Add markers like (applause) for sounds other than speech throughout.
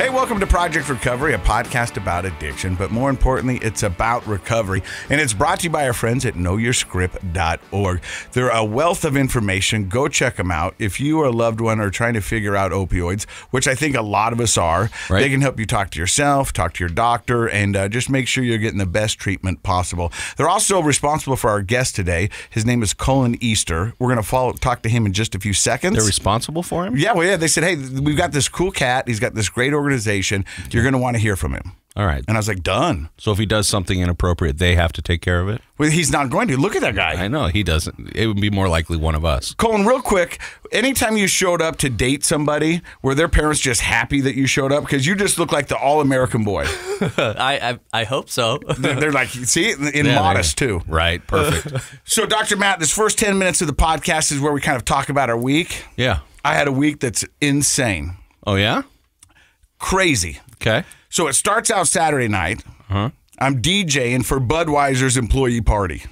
Hey, welcome to Project Recovery, a podcast about addiction, but more importantly, it's about recovery. And it's brought to you by our friends at knowyourscript.org. They're a wealth of information. Go check them out. If you or a loved one are trying to figure out opioids, which I think a lot of us are, right. they can help you talk to yourself, talk to your doctor, and uh, just make sure you're getting the best treatment possible. They're also responsible for our guest today. His name is Colin Easter. We're going to follow talk to him in just a few seconds. They're responsible for him? Yeah, well, yeah. They said, hey, we've got this cool cat. He's got this great organization organization. You're going to want to hear from him. All right. And I was like, done. So if he does something inappropriate, they have to take care of it? Well, he's not going to. Look at that guy. I know he doesn't. It would be more likely one of us. Colin, real quick, anytime you showed up to date somebody, were their parents just happy that you showed up? Because you just look like the all American boy. (laughs) I, I, I hope so. they're, they're like, see, in (laughs) yeah, modest too. Right. Perfect. (laughs) so, Dr. Matt, this first 10 minutes of the podcast is where we kind of talk about our week. Yeah. I had a week that's insane. Oh, yeah? Crazy. Okay. So it starts out Saturday night. Uh-huh. I'm DJing for Budweiser's employee party.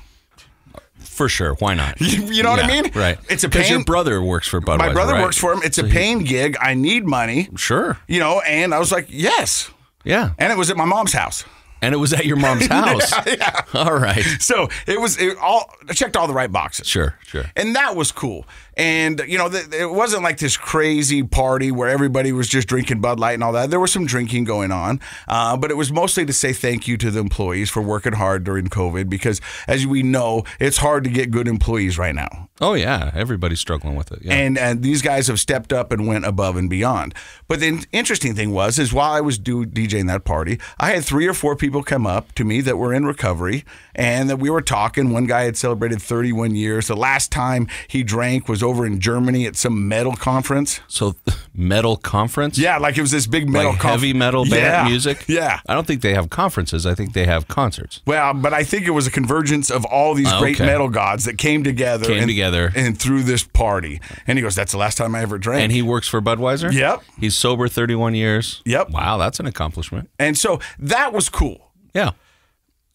For sure, why not? (laughs) you, know yeah, what I mean? Right. It's a pain. your brother works for Budweiser. My brother right? works for him. It's so a pain he... gig. I need money. Sure. You know, and I was like, yes. Yeah. And it was at my mom's house. And it was at your mom's (laughs) house. yeah, yeah, All right. So it was it all. I checked all the right boxes. Sure, sure. And that was cool. And, you know, th- it wasn't like this crazy party where everybody was just drinking Bud Light and all that. There was some drinking going on, uh, but it was mostly to say thank you to the employees for working hard during COVID because, as we know, it's hard to get good employees right now. Oh, yeah. Everybody's struggling with it. Yeah. And, and these guys have stepped up and went above and beyond. But the interesting thing was, is while I was do- DJing that party, I had three or four people come up to me that were in recovery and that we were talking. One guy had celebrated 31 years. The last time he drank was over in Germany at some metal conference. So (laughs) metal conference? Yeah, like it was this big metal like heavy metal band yeah, music. Yeah, I don't think they have conferences. I think they have concerts. Well, but I think it was a convergence of all these ah, great okay. metal gods that came together. Came and, together and through this party. And he goes, "That's the last time I ever drank." And he works for Budweiser. Yep. He's sober 31 years. Yep. Wow, that's an accomplishment. And so that was cool. Yeah.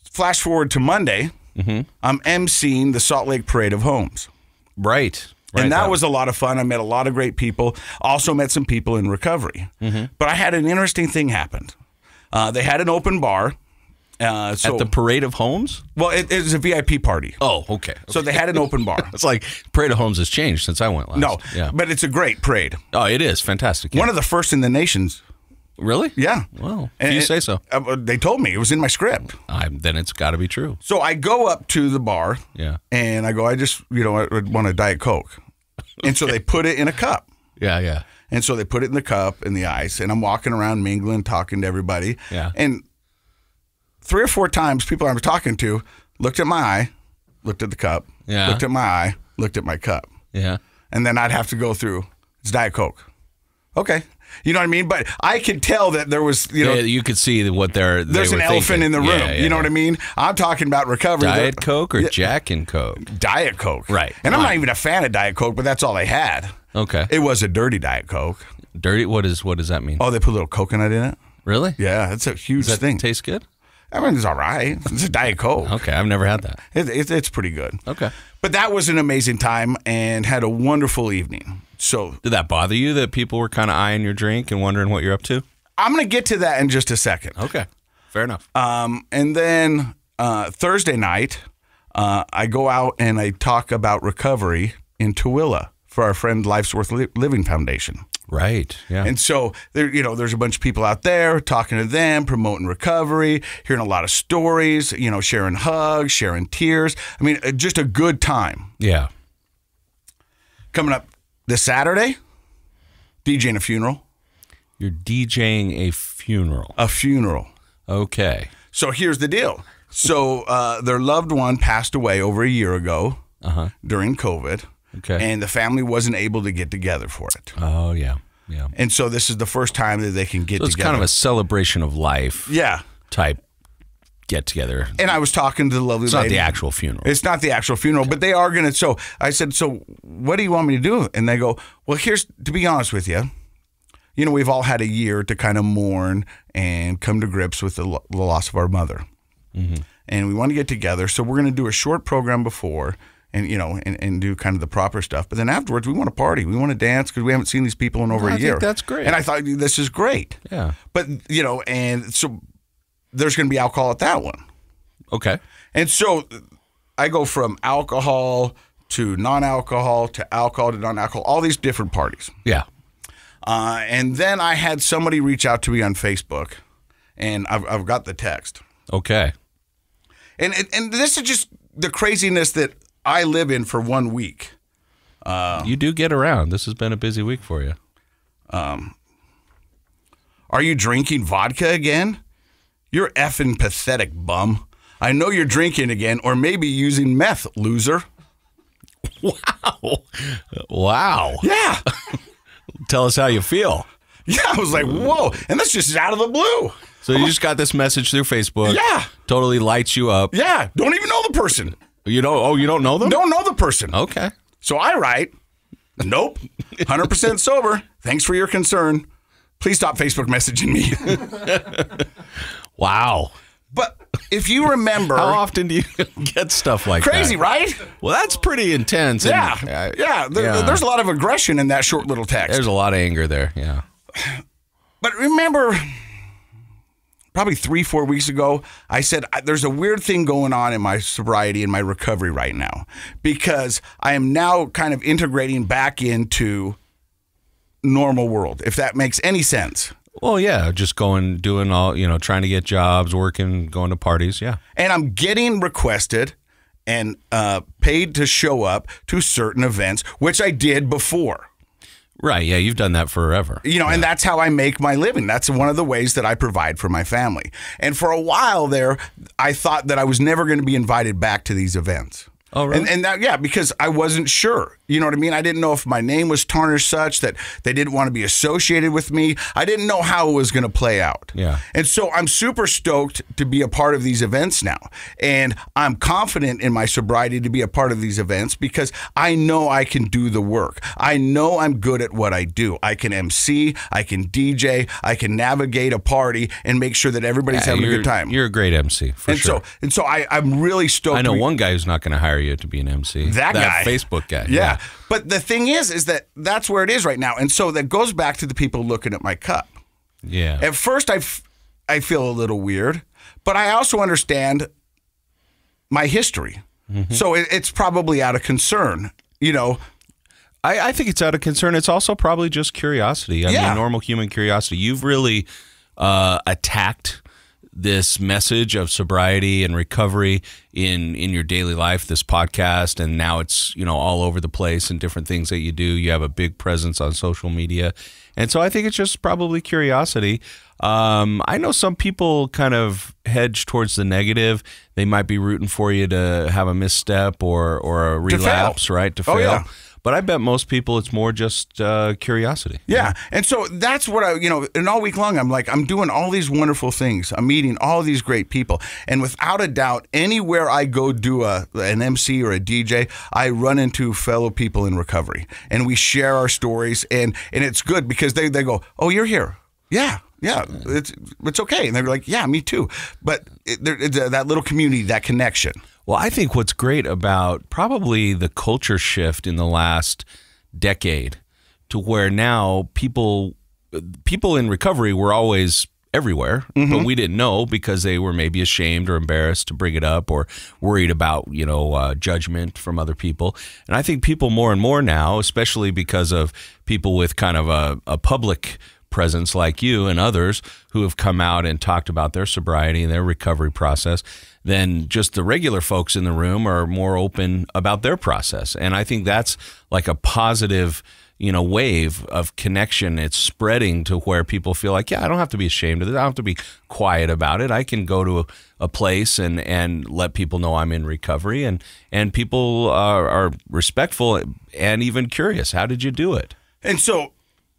Flash forward to Monday. Mm -hmm. I'm emceeing the Salt Lake Parade of Homes. Right. Right, and that, was a lot of fun. I met a lot of great people. Also met some people in recovery. Mm-hmm. But I had an interesting thing happen. Uh, they had an open bar. Uh, so, At the Parade of Homes? Well, it, it was a VIP party. Oh, okay. okay. So they had an open bar. (laughs) it's like Parade of Homes has changed since I went last. No, yeah. but it's a great parade. Oh, it is fantastic. Yeah. One of the first in the nation's Really? Yeah. Well, and you it, say so. Uh, they told me it was in my script. i then it's got to be true. So I go up to the bar. Yeah. And I go, I just, you know, I, I want a diet coke. (laughs) and so they put it in a cup. Yeah, yeah. And so they put it in the cup in the ice, and I'm walking around mingling, talking to everybody. Yeah. And three or four times, people I was talking to looked at my eye, looked at the cup, yeah. looked at my eye, looked at my cup. Yeah. And then I'd have to go through. It's Diet Coke. Okay. You know what I mean? But I could tell that there was, you know, yeah, you could see what they're. There's they an elephant in the room. Yeah, yeah, you know what I mean? I'm talking about recovery. Diet Coke or Jack and Coke. Diet Coke, right? And I'm not even a fan of Diet Coke, but that's all they had. Okay. It was a dirty Diet Coke. Dirty. What is what does that mean? Oh, they put a little coconut in it. Really? Yeah, that's a huge does that thing. Tastes good. I mean, it's all right. It's a Diet Coke. Okay, I've never had that. It, it, it's pretty good. Okay. But that was an amazing time and had a wonderful evening. So, did that bother you that people were kind of eyeing your drink and wondering what you're up to? I'm going to get to that in just a second. Okay, fair enough. Um, and then uh, Thursday night, uh, I go out and I talk about recovery in Tooele for our friend Life's Worth Living Foundation. Right. Yeah. And so there, you know, there's a bunch of people out there talking to them, promoting recovery, hearing a lot of stories, you know, sharing hugs, sharing tears. I mean, uh, just a good time. Yeah. Coming up this Saturday, DJing a funeral. You're DJing a funeral. A funeral. Okay. So here's the deal. So uh, their loved one passed away over a year ago uh-huh. during COVID. Okay. And the family wasn't able to get together for it. Oh yeah. Yeah. And so this is the first time that they can get so it's together. kind of a celebration of life. Yeah. Type get together. And I was talking to the lovely it's lady. It's not the actual funeral. It's not the actual funeral, okay. but they are going to. So I said, So what do you want me to do? And they go, Well, here's, to be honest with you, you know, we've all had a year to kind of mourn and come to grips with the, the loss of our mother. Mm-hmm. And we want to get together. So we're going to do a short program before and you know and, and do kind of the proper stuff. But then afterwards, we want to party, we want to dance because we haven't seen these people in over a year. that's great. And I thought this is great. Yeah. But you know, and so there's going to be alcohol at that one. Okay. And so I go from alcohol to non-alcohol to alcohol to non-alcohol, all these different parties. Yeah. Uh, and then I had somebody reach out to me on Facebook, and I've, I've got the text. Okay. And, and and this is just the craziness that I live in for one week. Um, you do get around. This has been a busy week for you. Um, are you drinking vodka again? You're effing pathetic, bum. I know you're drinking again, or maybe using meth, loser. (laughs) Wow. Wow. Yeah. (laughs) Tell us how you feel. Yeah, I was like, whoa. And that's just out of the blue. So you just got this message through Facebook. Yeah. Totally lights you up. Yeah. Don't even know the person. You don't? Oh, you don't know them? Don't know the person. Okay. So I write, nope, 100% sober. Thanks for your concern. Please stop Facebook messaging me. (laughs) wow. But if you remember, how often do you (laughs) get stuff like crazy, that? right? Well, that's pretty intense. Yeah, and, uh, yeah, there, yeah. There's a lot of aggression in that short little text. There's a lot of anger there. Yeah. But remember, probably three, four weeks ago, I said, There's a weird thing going on in my sobriety and my recovery right now because I am now kind of integrating back into normal world, if that makes any sense. Well, yeah, just going, doing all, you know, trying to get jobs, working, going to parties. Yeah. And I'm getting requested and uh, paid to show up to certain events, which I did before. Right. Yeah, you've done that forever. You know, yeah. and that's how I make my living. That's one of the ways that I provide for my family. And for a while there, I thought that I was never going to be invited back to these events. Oh, really? And, and that, yeah, because I wasn't sure. You know what I mean? I didn't know if my name was tarnished such that they didn't want to be associated with me. I didn't know how it was going to play out. Yeah. And so I'm super stoked to be a part of these events now. And I'm confident in my sobriety to be a part of these events because I know I can do the work. I know I'm good at what I do. I can MC, I can DJ, I can navigate a party and make sure that everybody's yeah, having a good time. You're a great MC, and sure. So, and so I, I'm really stoked. I know one guy who's not going to hire you to be an MC. That, that guy. Facebook guy. yeah. yeah. Yeah. But the thing is, is that that's where it is right now. And so that goes back to the people looking at my cup. Yeah. At first, I, f- I feel a little weird, but I also understand my history. Mm-hmm. So it, it's probably out of concern, you know. I, I, think it's out of concern. It's also probably just curiosity. I yeah. mean, normal human curiosity. You've really uh, attacked this message of sobriety and recovery in in your daily life this podcast and now it's you know all over the place and different things that you do you have a big presence on social media and so i think it's just probably curiosity um, i know some people kind of hedge towards the negative they might be rooting for you to have a misstep or or a relapse to right to fail oh, yeah. But I bet most people it's more just uh, curiosity. Yeah. Know? And so that's what I, you know, and all week long, I'm like, I'm doing all these wonderful things. I'm meeting all these great people. And without a doubt, anywhere I go do a, an MC or a DJ, I run into fellow people in recovery and we share our stories. And, and it's good because they, they go, Oh, you're here. Yeah yeah, it's it's okay. And they're like, yeah, me too. But it, uh, that little community, that connection. Well, I think what's great about probably the culture shift in the last decade to where now people people in recovery were always everywhere, mm -hmm. but mm-hmm. we didn't know because they were maybe ashamed or embarrassed to bring it up or worried about you know uh, judgment from other people. And I think people more and more now, especially because of people with kind of a, a public presence like you and others who have come out and talked about their sobriety and their recovery process, then just the regular folks in the room are more open about their process. And I think that's like a positive, you know, wave of connection. It's spreading to where people feel like, yeah, I don't have to be ashamed of this. I don't have to be quiet about it. I can go to a, a place and, and let people know I'm in recovery. And, and people are, are respectful and even curious. How did you do it? And so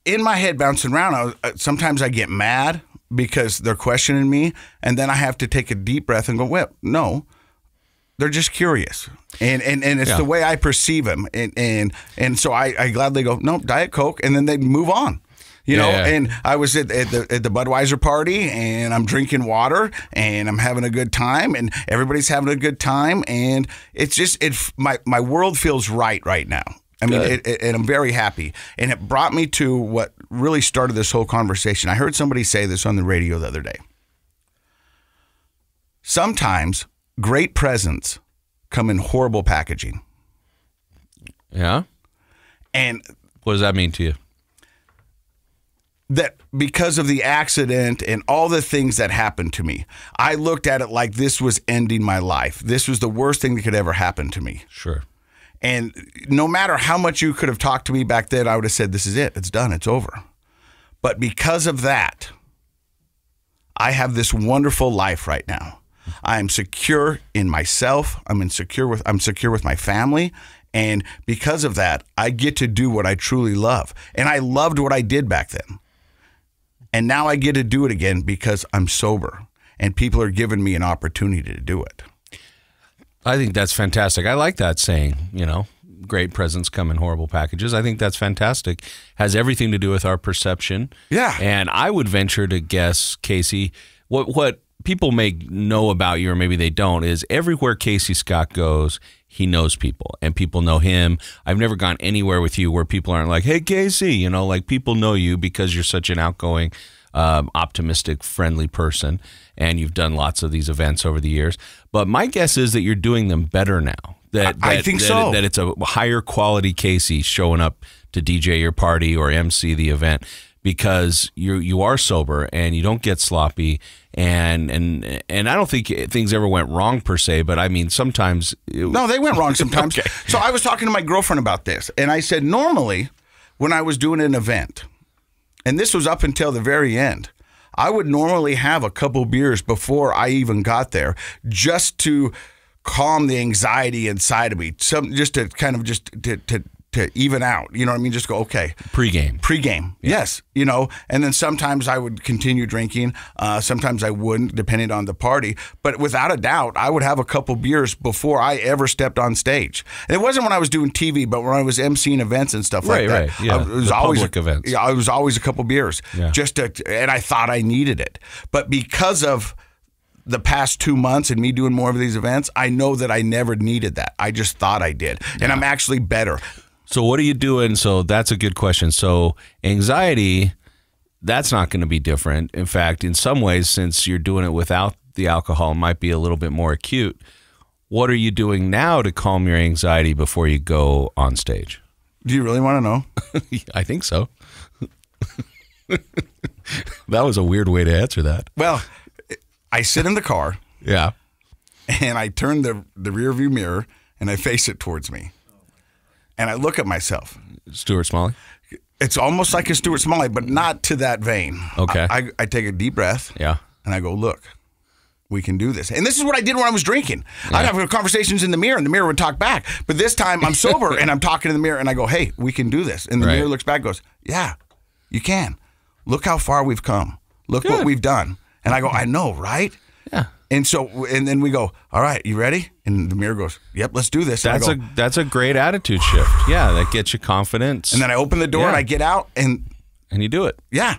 in my head bouncing around. I was, uh, sometimes I get mad because they're questioning me, and then I have to take a deep breath and go, "Well, no." They're just curious, and and, and it's yeah. the way I perceive them, and and and so I, I gladly go nope diet coke, and then they move on you know. yeah. And I was at, at, the at the Budweiser party, and I'm drinking water, and I'm having a good time, and everybody's having a good time, and it's just it my my world feels right right now. I mean, it, it, and I'm very happy. And it brought me to what really started this whole conversation. I heard somebody say this on the radio the other day. Sometimes great presents come in horrible packaging. Yeah. And what does that mean to you? That because of the accident and all the things that happened to me, I looked at it like this was ending my life. This was the worst thing that could ever happen to me. Sure and no matter how much you could have talked to me back then, I would have said, This is it. It's done. It's over. But because of that, I have this wonderful life right now. I am secure in myself. I'm insecure with I'm secure with my family. And because of that, I get to do what I truly love. And I loved what I did back then. And now I get to do it again because I'm sober and people are giving me an opportunity to do it. I think that's fantastic. I like that saying, you know, great presents come in horrible packages. I think that's fantastic. Has everything to do with our perception. Yeah. And I would venture to guess, Casey, what what people may know about you or maybe they don't is everywhere Casey Scott goes, he knows people and people know him. I've never gone anywhere with you where people aren't like, "Hey Casey," you know, like people know you because you're such an outgoing um, optimistic, friendly person, and you've done lots of these events over the years. But my guess is that you're doing them better now. That, that I think that, so. That it's a higher quality Casey showing up to DJ your party or MC the event because you you are sober and you don't get sloppy and and and I don't think things ever went wrong per se, but I mean sometimes it, no, they went wrong sometimes. (laughs) okay. So I was talking to my girlfriend about this, and I said normally when I was doing an event, and this was up until the very end. I would normally have a couple beers before I even got there just to calm the anxiety inside of me. Some just to kind of just to, to to even out. You know what I mean? Just go okay. Pre-game. Pre-game. Yeah. Yes. You know, and then sometimes I would continue drinking. Uh, sometimes I wouldn't, depending on the party. But without a doubt, I would have a couple beers before I ever stepped on stage. And it wasn't when I was doing TV, but when I was emceeing events and stuff right, like that. Right. Yeah. I, it was the always public events. Yeah. It was always a couple beers. Yeah. Just to, and I thought I needed it, but because of the past two months and me doing more of these events, I know that I never needed that. I just thought I did. And I'm actually better. So what are you doing? So that's a good question. So anxiety, that's not going to be different. In fact, in some ways, since you're doing it without the alcohol, it might be a little bit more acute. What are you doing now to calm your anxiety before you go on stage? Do you really want to know? (laughs) I think so. (laughs) that was a weird way to answer that. Well, I sit in the car. Yeah. And I turn the, the rear view mirror and I face it towards me and I look at myself. Stuart Smalley? It's almost like a Stuart Smalley, but not to that vein. Okay. I, I, I take a deep breath. Yeah. And I go, look, we can do this. And this is what I did when I was drinking. Yeah. I'd have conversations in the mirror and the mirror would talk back. But this time I'm sober (laughs) and I'm talking to the mirror and I go, hey, we can do this. And the right. mirror looks back goes, yeah, you can. Look how far we've come. Look Good. what we've done. And I go, I know, right? Yeah. And so, and then we go, all right, you ready? And the mirror goes, yep, let's do this. That's go, a that's a great attitude shift. Yeah, that gets you confidence, and then I open the door Yeah. and I get out and and you do it. yeah.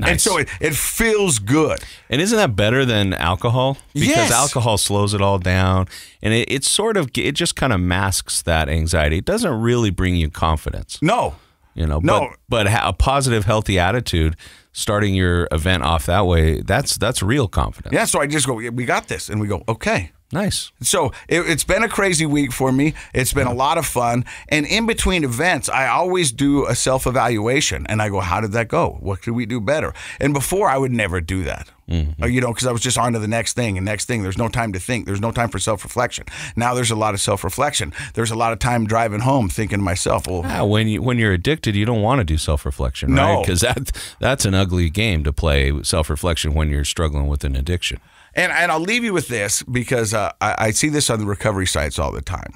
And so it, it feels good. And isn't that better than alcohol? Because Yes. alcohol slows it all down, and it, it sort of it just kind of masks that anxiety. It doesn't really bring you confidence, No. you know. No. But, but a positive, healthy attitude starting your event off that way, that's that's real confidence. Yeah. So I just go, we got this, and we go, okay. Nice. So it, has been a crazy week for me. It's been yeah. a lot of fun. And in between events, I always do a self evaluation and I go, how did that go? What could we do better? And before, I would never do that. Mm-hmm. Uh, you know, because I was just on to the next thing and next thing. There's no time to think. There's no time for self reflection. Now there's a lot of self reflection. There's a lot of time driving home thinking to myself, well, yeah, when you when you're addicted, you don't want to do self reflection, right? Because that that's an ugly game to play self reflection when you're struggling with an addiction. And, and I'll leave you with this because uh, I, I see this on the recovery sites all the time.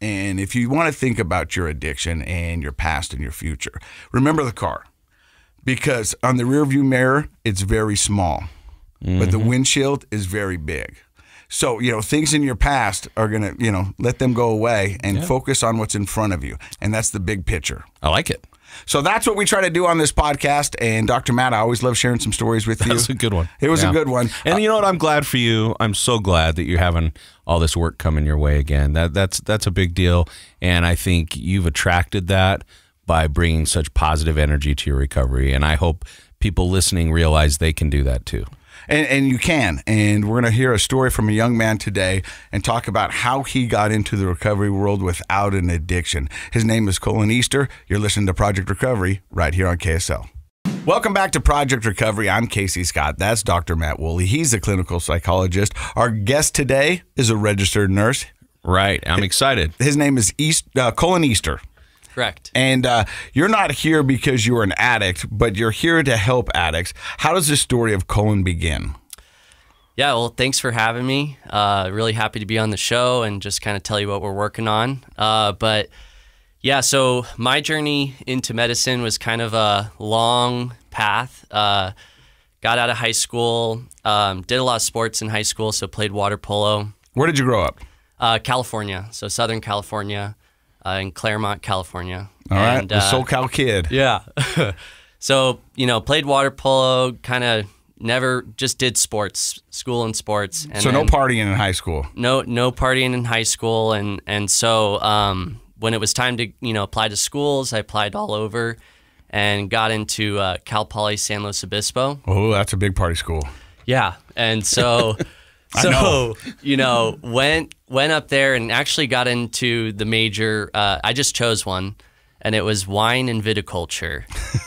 And if you want to think about your addiction and your past and your future, remember the car because on the rearview mirror, it's very small, mm-hmm. but the mm-hmm. windshield is very big. So, you know, things in your past are going to, you know, let them go away and yeah. focus on what's in front of you. And that's the big picture. I like it. So that's what we try to do on this podcast. And Dr. Matt, I always love sharing some stories with (laughs) you. That's a good one. It was yeah. a good one. And uh, you know what? I'm glad for you. I'm so glad that you're having all this work coming your way again. That that's that's a big deal. And I think you've attracted that by bringing such positive energy to your recovery. And I hope people listening realize they can do that too and, and you can. And we're going to hear a story from a young man today and talk about how he got into the recovery world without an addiction. His name is Colin Easter. You're listening to Project Recovery right here on KSL. Welcome back to Project Recovery. I'm Casey Scott. That's Dr. Matt Woolley. He's a clinical psychologist. Our guest today is a registered nurse. Right. I'm excited. His name is East, uh, Colin Easter. Correct. And uh, you're not here because you are an addict, but you're here to help addicts. How does the story of Cohen begin? Yeah, well, thanks for having me. Uh, really happy to be on the show and just kind of tell you what we're working on. Uh, but yeah, so my journey into medicine was kind of a long path uh, got out of high school, um, did a lot of sports in high school, so played water polo. Where did you grow up? Uh, California, so Southern California uh, in Claremont, California. All right, and, the uh, SoCal kid. Yeah. (laughs) so you know, played water polo, kind of never just did sports, school and sports. And so no partying in high school. No, no partying in high school, and and so um, when it was time to you know apply to schools, I applied all over, and got into uh, Cal Poly San Luis Obispo. Oh, that's a big party school. Yeah, and so. (laughs) So know. (laughs) you know, went went up there and actually got into the major. Uh, I just chose one, and it was wine and viticulture.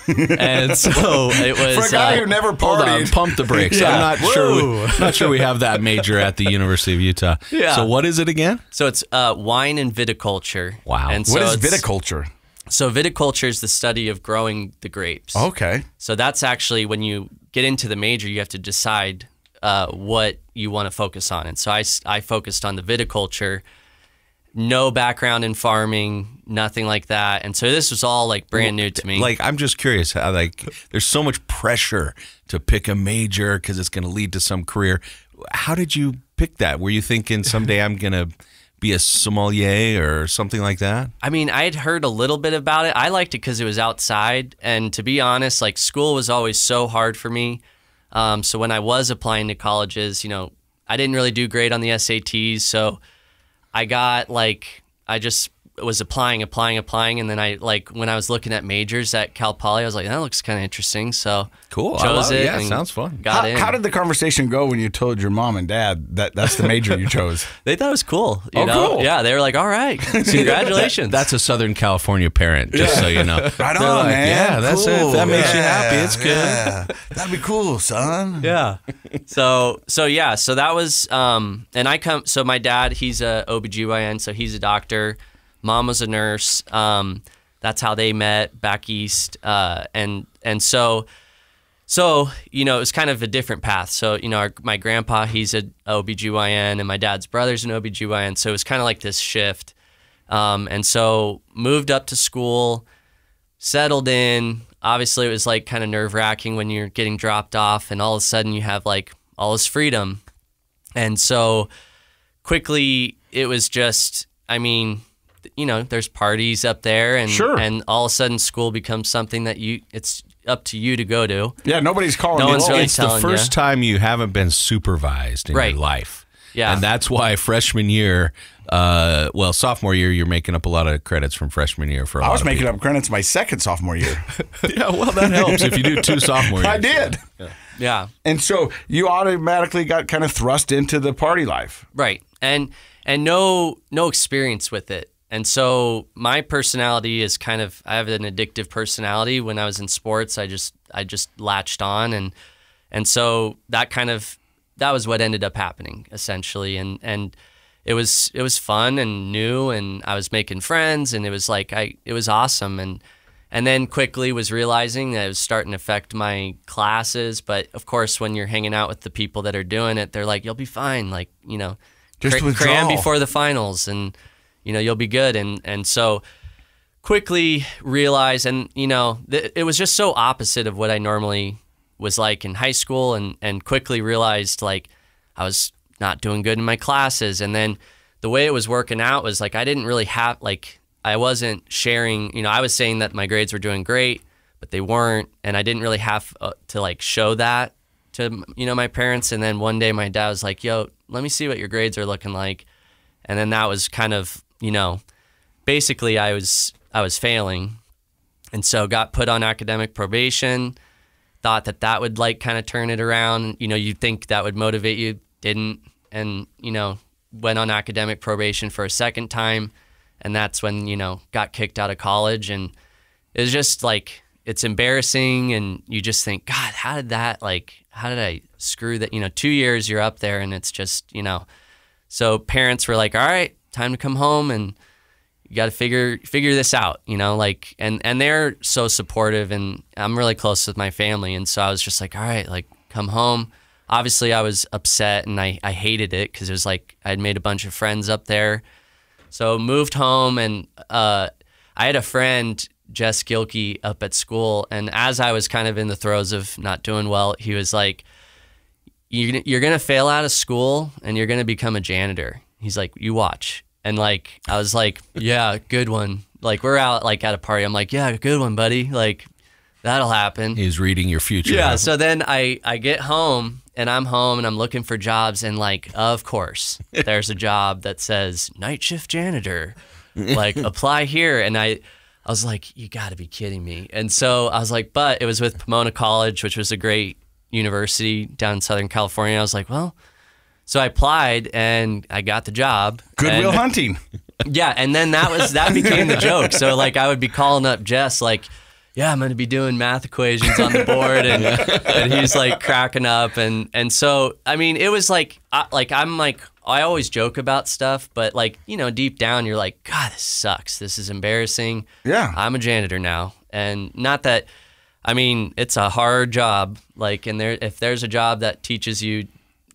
(laughs) and so it was for a guy uh, who never partied. Hold on, pump the brakes. (laughs) yeah. I'm not sure. We, not sure we have that major at the University of Utah. Yeah. So what is it again? So it's uh, wine and viticulture. Wow. And so what is viticulture? So viticulture is the study of growing the grapes. Okay. So that's actually when you get into the major, you have to decide uh, what you want to focus on. And so I, I focused on the viticulture, no background in farming, nothing like that. And so this was all like brand new to me. Like, I'm just curious how, like, there's so much pressure to pick a major because it's going to lead to some career. How did you pick that? Were you thinking someday I'm going to be a sommelier or something like that? I mean, I had heard a little bit about it. I liked it because it was outside. And to be honest, like, school was always so hard for me. Um, so when I was applying to colleges, you know, I didn't really do great on the SATs. So I got like, I just was applying, applying, applying, and then I like when I was looking at majors at Cal Poly, I was like, that looks kind of interesting. So cool, chose it. it. Yeah, sounds fun. Got how, in. How did the conversation go when you told your mom and dad that that's the major you (laughs) chose? they thought it was cool. oh, know? cool. Yeah, they were like, all right, (laughs) congratulations. that, that's a Southern California parent, just yeah. so you know. (laughs) right on, like, man. Yeah, that's cool. it. That yeah. makes you happy. It's good. Yeah. That'd be cool, son. Yeah. So so yeah, so that was um, and I come. So my dad, he's a OBGYN, so he's a doctor. Mom was a nurse. Um, that's how they met back east, uh, and and so so you know it was kind of a different path so you know our, my grandpa he's an obgyn and my dad's brother's an obgyn so it was kind of like this shift um, and so moved up to school settled in obviously it was like kind of nerve wracking when you're getting dropped off and all of a sudden you have like all this freedom and so quickly it was just i mean you know, there's parties up there, and sure. and all of a sudden school becomes something that you it's up to you to go to. Yeah, nobody's calling. No you. one's really it's telling the first you. time you haven't been supervised in right. your life. Yeah, and that's why freshman year, uh, well, sophomore year, you're making up a lot of credits from freshman year. For I was making people. up credits my second sophomore year. (laughs) yeah, well, that helps if you do two (laughs) sophomore years. I did. Yeah. yeah, and so you automatically got kind of thrust into the party life, right? And and no no experience with it and so my personality is kind of I have an addictive personality. When I was in sports, I just I just latched on and and so that kind of that was what ended up happening essentially and and it was it was fun and new and I was making friends and it was like I it was awesome and and then quickly was realizing that it was starting to affect my classes but of course when you're hanging out with the people that are doing it they're like you'll be fine like you know just cr- cram before the finals and you know, you'll be good. And and so quickly realized, and you know, th- it was just so opposite of what I normally was like in high school, and and quickly realized like I was not doing good in my classes, and then the way it was working out was like I didn't really have like I wasn't sharing. You know, I was saying that my grades were doing great, but they weren't, and I didn't really have uh, to like show that to you know my parents. And then one day my dad was like, "Yo, let me see what your grades are looking like," and then that was kind of you know, basically I was I was failing, and so got put on academic probation. Thought that that would like kind of turn it around. You know, you think that would motivate you, didn't, and you know, went on academic probation for a second time, and that's when you know got kicked out of college, and it was just like it's embarrassing, and you just think, God, how did that like? How did I screw that? You know, two years you're up there, and it's just you know. So parents were like, all right, time to come home and you got to figure figure this out, you know, like and and they're so supportive and I'm really close with my family and so I was just like, all right, like come home. Obviously, I was upset and I I hated it cuz it was like I'd made a bunch of friends up there. So moved home and uh, I had a friend Jess Gilkey up at school and as I was kind of in the throes of not doing well, he was like you you're going to fail out of school and you're going to become a janitor. He's like, "You watch." And like I was like, yeah, good one. Like we're out like at a party. I'm like, yeah, good one, buddy. Like that'll happen. He's reading your future. Yeah. So then I I get home and I'm home and I'm looking for jobs and like of course (laughs) there's a job that says night shift janitor. Like apply here and I I was like, you got to be kidding me. And so I was like, but it was with Pomona College, which was a great university down in Southern California. I was like, well, so I applied and I got the job. Goodwill Hunting. (laughs) Yeah, and then that was that became the joke. So like I would be calling up Jess like, "Yeah, I'm going to be doing math equations on the board," and, (laughs) and he's like cracking up, and and so I mean it was like I, like I'm like I always joke about stuff, but like you know deep down you're like, God, this sucks. This is embarrassing. Yeah, I'm a janitor now, and not that. I mean, it's a hard job. Like, and there, if there's a job that teaches you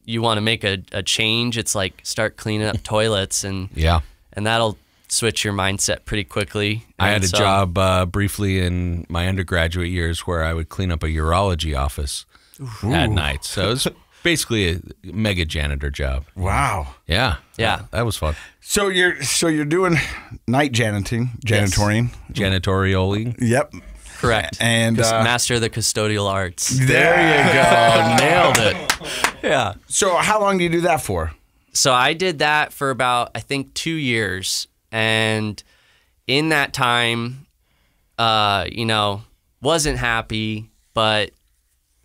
you want to make a, a change, it's like start cleaning up (laughs) toilets and yeah, and that'll switch your mindset pretty quickly. I had a job uh, briefly in my undergraduate years where I would clean up a urology office at night. So it was (laughs) basically a mega janitor job. Wow. Yeah. Yeah. That, was fun. So you're so you're doing night janiting, janitorial, yes. Yep. Correct. And uh, master the custodial arts. There you go. (laughs) Nailed it. Yeah. So how long do you do that for? So I did that for about I think 2 years and in that time uh you know wasn't happy but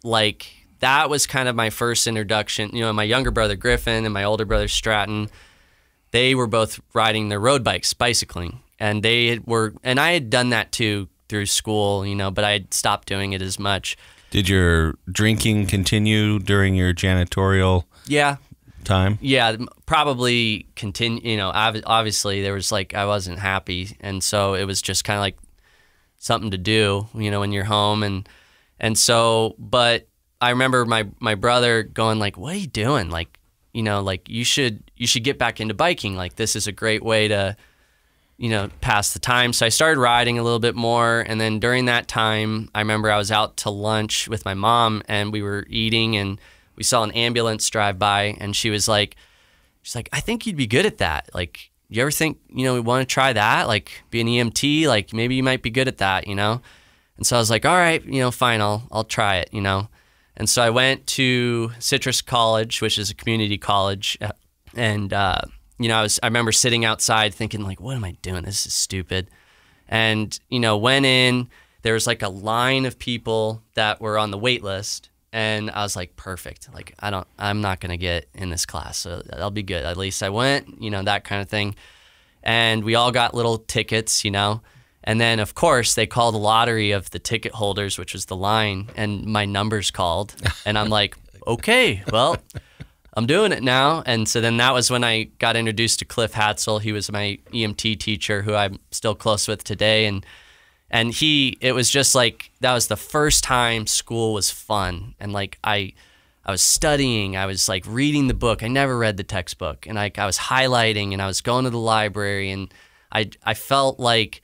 like that was kind of my first introduction. You know, my younger brother Griffin and my older brother Stratton, they were both riding their road bikes, bicycling, and they were, and I had done that too through school, you know, but I stopped doing it as much. Did your drinking continue during your janitorial? Yeah. Time. Yeah, probably continue. You know, obviously there was like I wasn't happy, and so it was just kind of like something to do. You know, when you're home, and and so, but I remember my my brother going like, "What are you doing? Like, you know, like you should you should get back into biking. Like, this is a great way to." you know, pass the time. So I started riding a little bit more. And then during that time, I remember I was out to lunch with my mom and we were eating and we saw an ambulance drive by and she was like, she's like, I think you'd be good at that. Like, you ever think, you know, we want to try that? Like, be an EMT? Like, maybe you might be good at that, you know? And so I was like, all right, you know, fine, I'll, I'll try it, you know? And so I went to Citrus College, which is a community college. Uh, and, uh, you know, I was I remember sitting outside thinking like, what am I doing? This is stupid. And you know, went in. There was like a line of people that were on the wait list, and I was like, perfect. Like I don't, I'm not gonna get in this class, so that will be good. At least I went. You know, that kind of thing. And we all got little tickets, you know. And then, of course, they called the lottery of the ticket holders, which was the line, and my number's called. And I'm like, okay, well, I'm doing it now. And so then that was when I got introduced to Cliff Hatzel. He was my EMT teacher who I'm still close with today. And and he it was just like that was the first time school was fun. And like I I was studying, I was like reading the book. I never read the textbook. And like I was highlighting and I was going to the library and I I felt like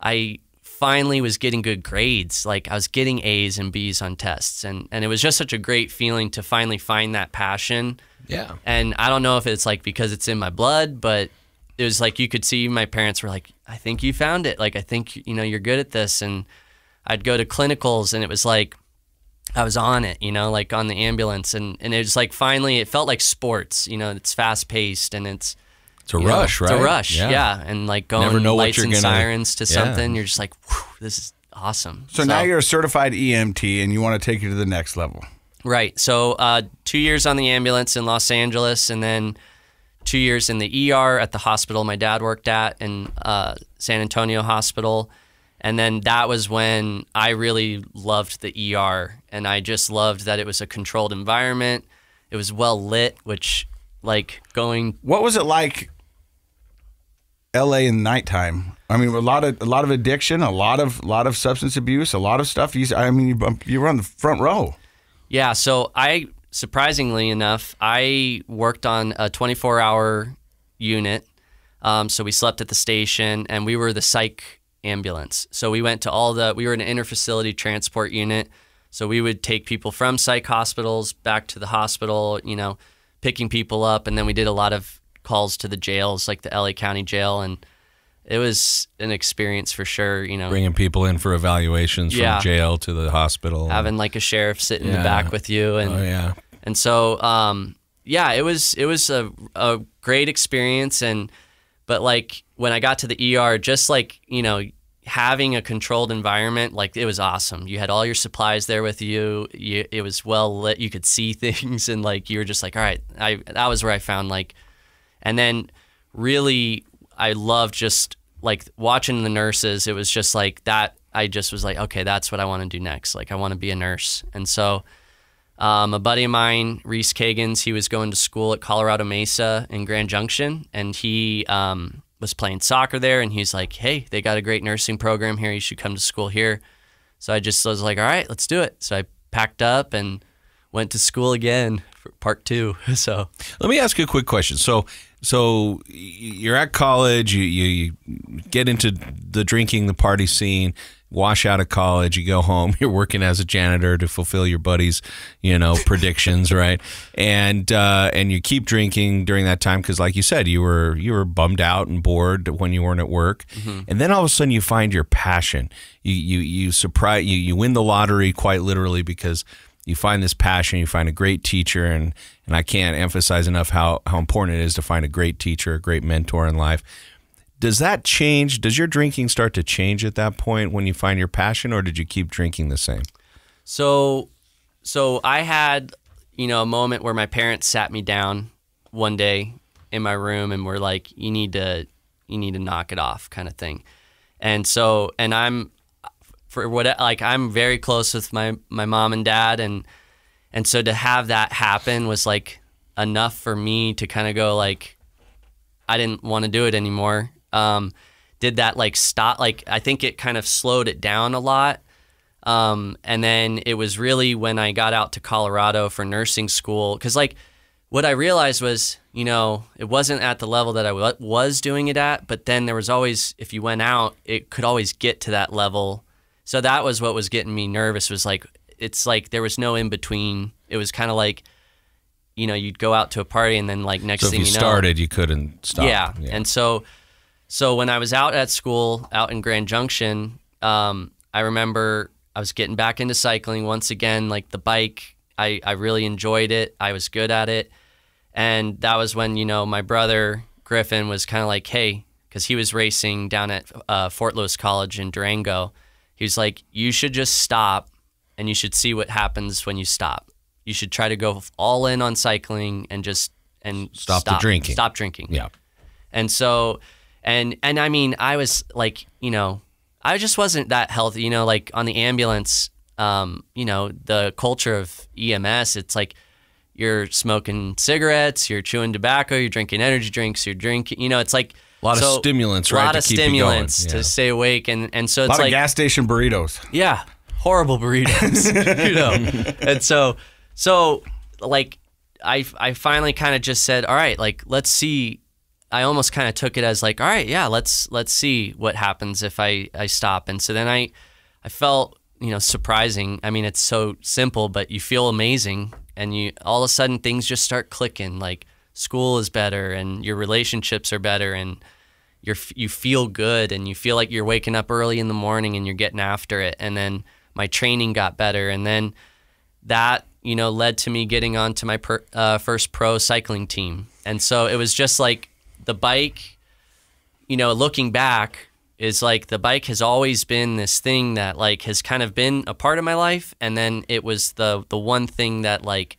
I finally was getting good grades. Like I was getting A's and B's on tests and and it was just such a great feeling to finally find that passion yeah. And I don't know if it's like because it's in my blood, but it was like you could see my parents were like, I think you found it. Like, I think, you know, you're good at this. And I'd go to clinicals and it was like, I was on it, you know, like on the ambulance. And, and it was like finally, it felt like sports, you know, it's fast paced and it's, it's a rush, know, right? It's a rush, yeah. yeah. And like going know lights and gonna, sirens to yeah. something, you're just like, this is awesome. So, so now you're a certified EMT and you want to take you to the next level. Right. So uh, two years on the ambulance in Los Angeles, and then two years in the ER at the hospital my dad worked at in uh, San Antonio Hospital. And then that was when I really loved the ER, and I just loved that it was a controlled environment. It was well lit, which like going. What was it like? L.A. in nighttime. I mean, a lot of a lot of addiction, a lot of lot of substance abuse, a lot of stuff. You, I mean, you, you were on the front row. Yeah, so I surprisingly enough, I worked on a 24-hour unit. Um, so we slept at the station, and we were the psych ambulance. So we went to all the we were an interfacility transport unit. So we would take people from psych hospitals back to the hospital, you know, picking people up, and then we did a lot of calls to the jails, like the LA County Jail and it was an experience for sure. You know, bringing people in for evaluations yeah. from jail to the hospital, having like a sheriff sit in the back with you, and oh, yeah, and so um, yeah, it was it was a, a great experience, and but like when I got to the ER, just like you know having a controlled environment like it was awesome you had all your supplies there with you. you it was well lit you could see (laughs) things and like you were just like all right i that was where i found like and then really I loved just like watching the nurses. It was just like that. I just was like, okay, that's what I want to do next. Like I want to be a nurse. And so um, a buddy of mine, Reese Kagans, he was going to school at Colorado Mesa in Grand Junction, and he um, was playing soccer there. And he's like, hey, they got a great nursing program here. You should come to school here. So I just was like, all right, let's do it. So I packed up and went to school again for part two. (laughs) So let me ask you a quick question. So so you're at college, you, you, you get into the drinking, the party scene, wash out of college, you go home, (laughs) you're working as a janitor to fulfill your buddy's, you know, (laughs) predictions, right? And uh, and you keep drinking during that time because, like you said, you were you were bummed out and bored when you weren't at work, mm -hmm. and then all of a sudden you find your passion. You you you surprise you you win the lottery quite literally because you find this passion, you find a great teacher, and and I can't emphasize enough how how important it is to find a great teacher, a great mentor in life. Does that change? Does your drinking start to change at that point when you find your passion, or did you keep drinking the same? So, so I had you know a moment where my parents sat me down one day in my room and were like, "You need to you need to knock it off," kind of thing. And so, and I'm for what like I'm very close with my my mom and dad and and so to have that happen was like enough for me to kind of go like I didn't want to do it anymore. Um, did that like stop like I think it kind of slowed it down a lot. Um, and then it was really when I got out to Colorado for nursing school cuz like what I realized was, you know, it wasn't at the level that I was doing it at, but then there was always if you went out, it could always get to that level so that was what was getting me nervous was like it's like there was no in between. It was kind of like you know, you'd go out to a party and then like next so thing you, you know, started, you couldn't stop. Yeah. yeah. And so so when I was out at school out in Grand Junction, um, I remember I was getting back into cycling once again, like the bike. I, I really enjoyed it. I was good at it. And that was when, you know, my brother Griffin was kind of like, hey, because he was racing down at uh, Fort Lewis College in Durango. He's like, you should just stop and you should see what happens when you stop. You should try to go all in on cycling and just and stop, stop the drinking. Stop drinking. Yeah. And so and and I mean, I was like, you know, I just wasn't that healthy, you know, like on the ambulance, um, you know, the culture of EMS, it's like you're smoking cigarettes, you're chewing tobacco, you're drinking energy drinks, you're drinking, you know, it's like a lot so, of stimulants, right? A lot of stimulants yeah. to stay awake, and and so it's like gas station burritos. Yeah, horrible burritos, (laughs) you know. and so, so like I I finally kind of just said, all right, like let's see. I almost kind of took it as like, all right, yeah, let's let's see what happens if I I stop. And so then I I felt you know surprising. I mean, it's so simple, but you feel amazing, and you all of a sudden things just start clicking. Like school is better, and your relationships are better, and you're you feel good and you feel like you're waking up early in the morning and you're getting after it and then my training got better and then that you know led to me getting onto my per, uh, first pro cycling team and so it was just like the bike you know looking back is like the bike has always been this thing that like has kind of been a part of my life and then it was the the one thing that like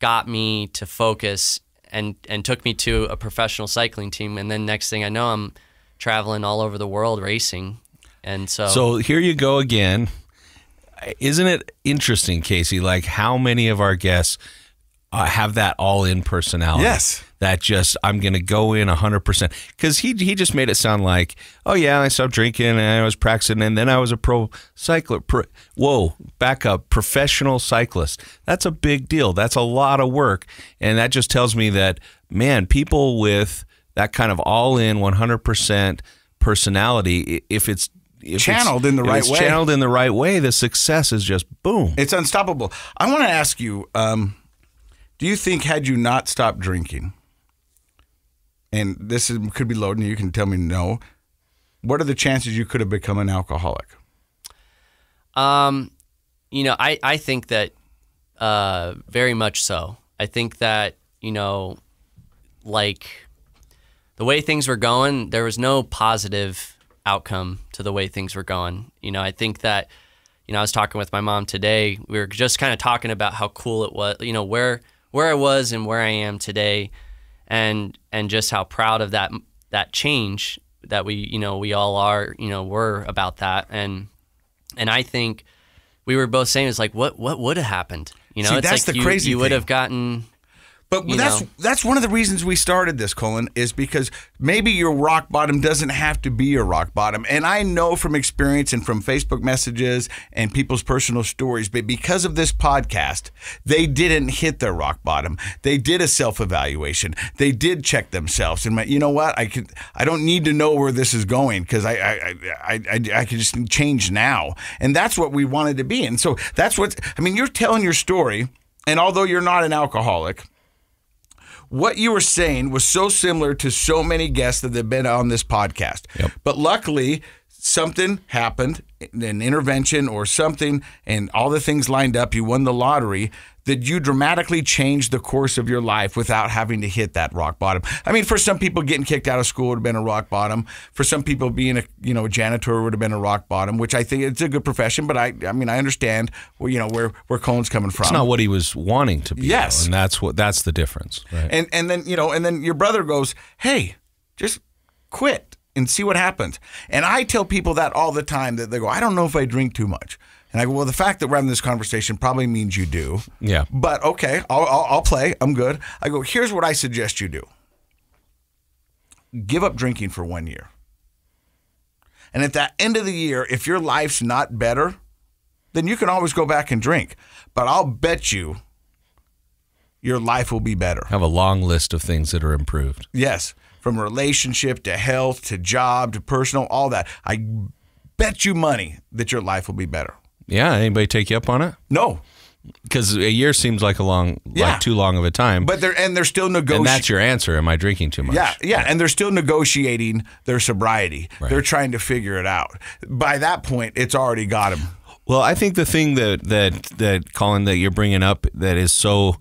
got me to focus and and took me to a professional cycling team. And then next thing I know, I'm traveling all over the world racing. And so, so here you go again. Isn't it interesting, Casey? Like how many of our guests uh, have that all in personality? Yes that just I'm going to go in 100% cuz he he just made it sound like oh yeah I stopped drinking and I was practicing and then I was a pro cyclist pro, whoa back up professional cyclist that's a big deal that's a lot of work and that just tells me that man people with that kind of all in 100% personality if it's if channeled in the right way. Channeled in the right way, the success is just boom. It's unstoppable. I want to ask you: um, Do you think had you not stopped drinking, and this is, could be loaded, you can tell me no. What are the chances you could have become an alcoholic? Um, you know, I, I think that uh, very much so. I think that, you know, like the way things were going, there was no positive outcome to the way things were going. You know, I think that, you know, I was talking with my mom today. We were just kind of talking about how cool it was, you know, where where I was and where I am today and and just how proud of that that change that we you know we all are you know were about that and and I think we were both saying it's like what what would have happened you know See, it's that's like the you, crazy you would have gotten but you that's know? that's one of the reasons we started this, Colin, is because maybe your rock bottom doesn't have to be your rock bottom. And I know from experience and from Facebook messages and people's personal stories, but because of this podcast, they didn't hit their rock bottom. They did a self evaluation. They did check themselves. And my, you know what? I could I don't need to know where this is going because I I, I I I can just change now. And that's what we wanted to be. And so that's what I mean. You're telling your story. And although you're not an alcoholic, what you were saying was so similar to so many guests that have been on this podcast. Yep. But luckily, something happened, an intervention or something, and all the things lined up. You won the lottery that you dramatically change the course of your life without having to hit that rock bottom. I mean, for some people, getting kicked out of school would have been a rock bottom. For some people, being a you know a janitor would have been a rock bottom, which I think it's a good profession. But I, I mean, I understand well, you know where where Cohen's coming from. It's not what he was wanting to be. Yes, though, and that's what that's the difference. Right? And and then you know, and then your brother goes, "Hey, just quit." and see what happens. And I tell people that all the time that they go, I don't know if I drink too much. And I go, well, the fact that we're having this conversation probably means you do. Yeah. But okay, I'll, I'll, I'll play. I'm good. I go, here's what I suggest you do give up drinking for one year. And at the end of the year, if your life's not better, then you can always go back and drink. But I'll bet you your life will be better. I have a long list of things that are improved. Yes. From relationship to health to job to personal, all that. I bet you money that your life will be better. Yeah. Anybody take you up on it? No. Because a year seems like a long, yeah. like too long of a time. But they're and they're still negotiating. And that's your answer. Am I drinking too much? Yeah, yeah, And they're still negotiating their sobriety. Right. They're trying to figure it out. By that point, it's already got them. Well, I think the thing that that that Colin that you're bringing up that is so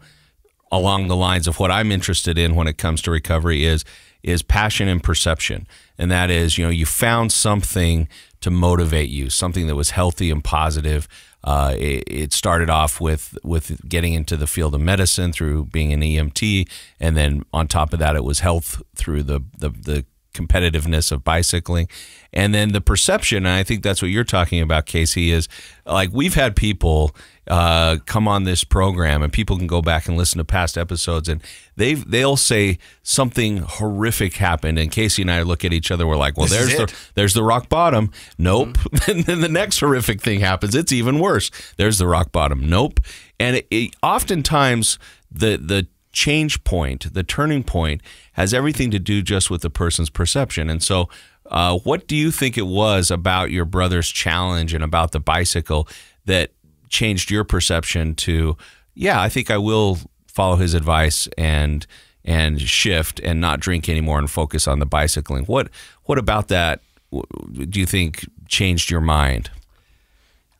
along the lines of what I'm interested in when it comes to recovery is is passion and perception. And that is, you know, you found something to motivate you, something that was healthy and positive. Uh, it, it, started off with with getting into the field of medicine through being an EMT, and then on top of that, it was health through the the, the competitiveness of bicycling. And then the perception, and I think that's what you're talking about, Casey, is like we've had people uh, come on this program and people can go back and listen to past episodes and they they'll say something horrific happened and Casey and I look at each other we're like well this there's the there's the rock bottom nope mm -hmm. (laughs) and then the next horrific thing happens it's even worse there's the rock bottom nope and it, it, oftentimes the the change point, the turning point, has everything to do just with the person's perception. And so, uh, what do you think it was about your brother's challenge and about the bicycle that changed your perception to, yeah, I think I will follow his advice and and shift and not drink anymore and focus on the bicycling. What what about that do you think changed your mind?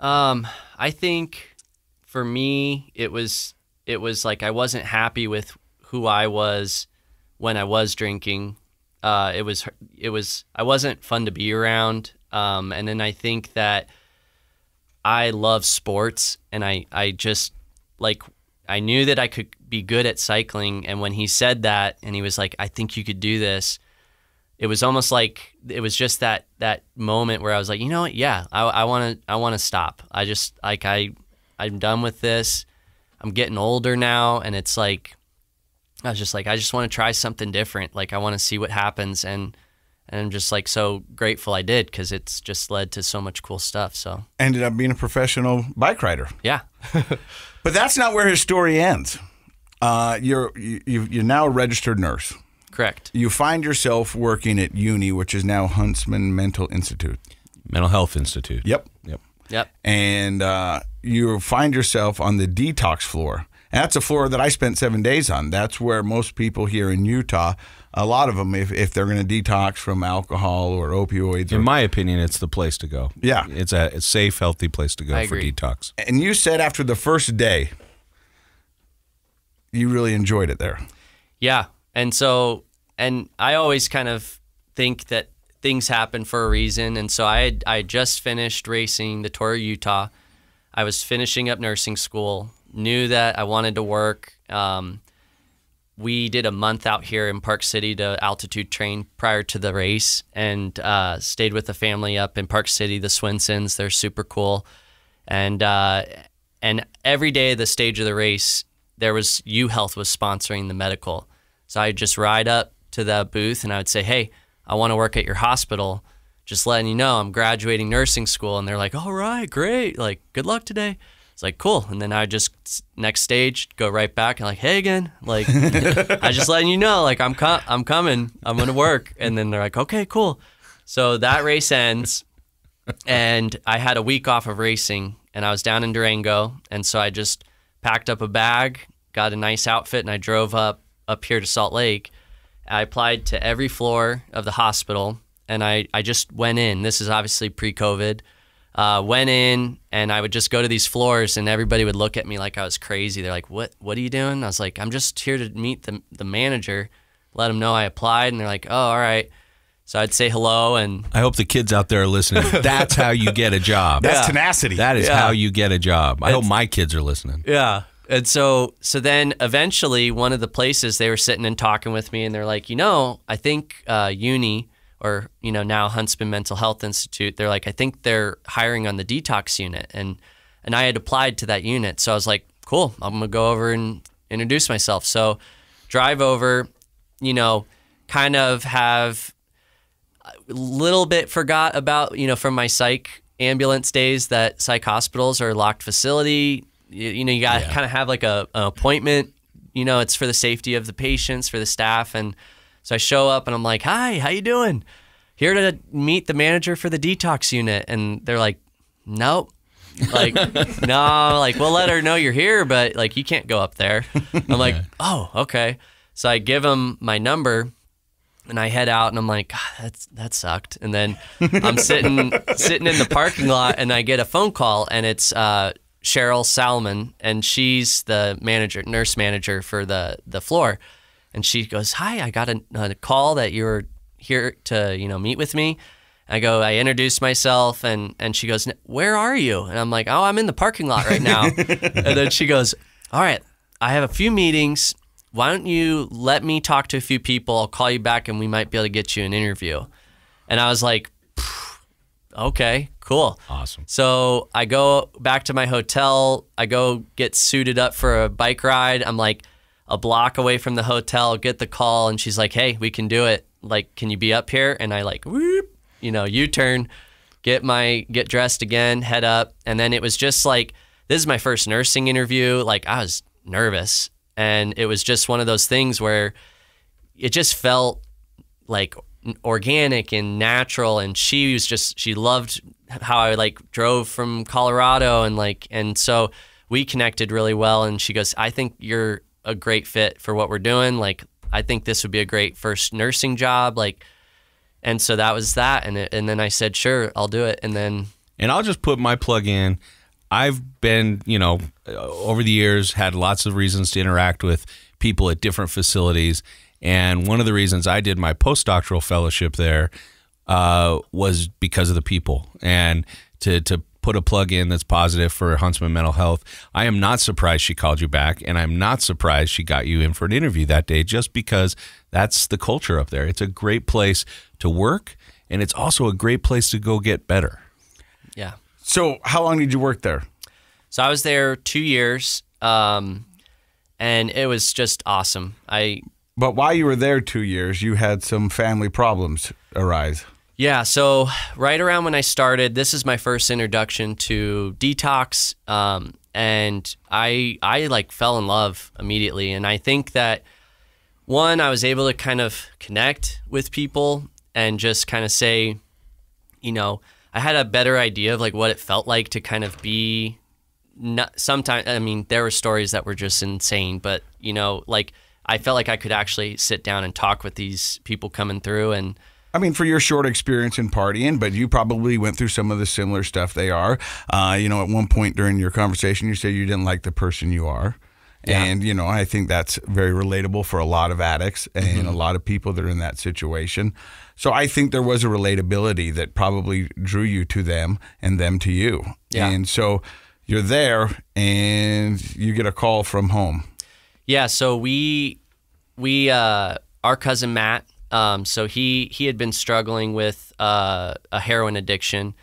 Um, I think for me it was it was like I wasn't happy with who I was when I was drinking. Uh, it was it was I wasn't fun to be around. Um, and then I think that I love sports, and I I just like I knew that I could be good at cycling. And when he said that, and he was like, "I think you could do this," it was almost like it was just that that moment where I was like, "You know what? Yeah, I want to I want to stop. I just like I I'm done with this." I'm getting older now, and it's like I was just like I just want to try something different. Like I want to see what happens, and and I'm just like so grateful I did because it's just led to so much cool stuff. So ended up being a professional bike rider. Yeah, (laughs) but that's not where his story ends. Uh, you're you, you're now a registered nurse. Correct. You find yourself working at Uni, which is now Huntsman Mental Institute, Mental Health Institute. Yep. Yep. Yep. And uh, you find yourself on the detox floor. And that's a floor that I spent seven days on. That's where most people here in Utah, a lot of them, if, if they're going to detox from alcohol or opioids. In or, my opinion, it's the place to go. Yeah. It's a, it's safe, healthy place to go I for agree. detox. And you said after the first day, you really enjoyed it there. Yeah. And so, and I always kind of think that things happen for a reason. And so I had, I had just finished racing the Tour of Utah I was finishing up nursing school, knew that I wanted to work. Um, we did a month out here in Park City to altitude train prior to the race and uh, stayed with the family up in Park City, the Swinsons. They're super cool. And, uh, and every day of the stage of the race, there was U Health was sponsoring the medical. So I'd just ride up to the booth and I would say, Hey, I want to work at your hospital just letting you know I'm graduating nursing school. And they're like, all right, great. Like, good luck today. It's like, cool. And then I just, next stage, go right back and like, hey again. Like, I just letting you know, like, I'm, com- I'm coming. I'm going to work. And then they're like, okay, cool. So that race ends. and I had a week off of racing and I was down in Durango. And so I just packed up a bag, got a nice outfit, and I drove up up here to Salt Lake. I applied to every floor of the hospital and I, I just went in. This is obviously pre COVID. Uh, went in and I would just go to these floors and everybody would look at me like I was crazy. They're like, "What? What are you doing?" I was like, "I'm just here to meet the the manager, let him know I applied." And they're like, "Oh, all right." So I'd say hello and I hope the kids out there are listening. (laughs) That's how you get a job. That's yeah. tenacity. That is yeah. how you get a job. I it's, hope my kids are listening. Yeah. And so so then eventually one of the places they were sitting and talking with me and they're like, "You know, I think uh, uni or you know now Huntsman Mental Health Institute, they're like, I think they're hiring on the detox unit, and and I had applied to that unit, so I was like, cool, I'm gonna go over and introduce myself. So drive over, you know, kind of have a little bit forgot about you know from my psych ambulance days that psych hospitals are a locked facility. You, you know, you got to yeah. kind of have like a, an appointment. You know, it's for the safety of the patients, for the staff, and so I show up and I'm like, "Hi, how you doing? Here to meet the manager for the detox unit." And they're like, "Nope." like (laughs) no like we'll let her know you're here but like you can't go up there i'm like oh okay so i give them my number and i head out and i'm like God, that's that sucked and then i'm sitting (laughs) sitting in the parking lot and i get a phone call and it's uh, cheryl salmon and she's the manager nurse manager for the the floor and she goes, "Hi, I got a, a call that you are here to you know meet with me." I go, I introduce myself, and and she goes, "Where are you?" And I'm like, "Oh, I'm in the parking lot right now." (laughs) and then she goes, "All right, I have a few meetings. Why don't you let me talk to a few people? I'll call you back, and we might be able to get you an interview." And I was like, "Okay, cool, awesome." So I go back to my hotel. I go get suited up for a bike ride. I'm like a block away from the hotel, get the call, and she's like, "Hey, we can do it. Like, can you be up here?" And I like, whoop, you know, U turn, get my get dressed again, head up, and then it was just like, this is my first nursing interview. Like, I was nervous, and it was just one of those things where it just felt like organic and natural and she was just she loved how I like drove from Colorado and like and so we connected really well and she goes I think you're a great fit for what we're doing. Like, I think this would be a great first nursing job. Like, and so that was that. And, it, and then I said, sure, I'll do it. And then. And I'll just put my plug in. I've been, you know, uh, over the years, had lots of reasons to interact with people at different facilities. And one of the reasons I did my postdoctoral fellowship there uh, was because of the people and to, to put a plug in that's positive for Huntsman Mental Health. I am not surprised she called you back, and I'm not surprised she got you in for an interview that day just because that's the culture up there. It's a great place to work, and it's also a great place to go get better. Yeah. So, how long did you work there? So, I was there two years, um, and it was just awesome. I. But while you were there two years, you had some family problems arise. Yeah, so right around when I started, this is my first introduction to detox, um, and I I like fell in love immediately. And I think that one, I was able to kind of connect with people and just kind of say, you know, I had a better idea of like what it felt like to kind of be. Not, sometimes I mean there were stories that were just insane, but you know, like I felt like I could actually sit down and talk with these people coming through and I mean, for your short experience in partying, but you probably went through some of the similar stuff they are. Uh, you know, at one point during your conversation, you said you didn't like the person you are. Yeah. And, you know, I think that's very relatable for a lot of addicts and mm-hmm. a lot of people that are in that situation. So I think there was a relatability that probably drew you to them and them to you. Yeah. And so you're there and you get a call from home. Yeah. So we, we, uh, our cousin Matt, um, so he he had been struggling with uh, a heroin addiction,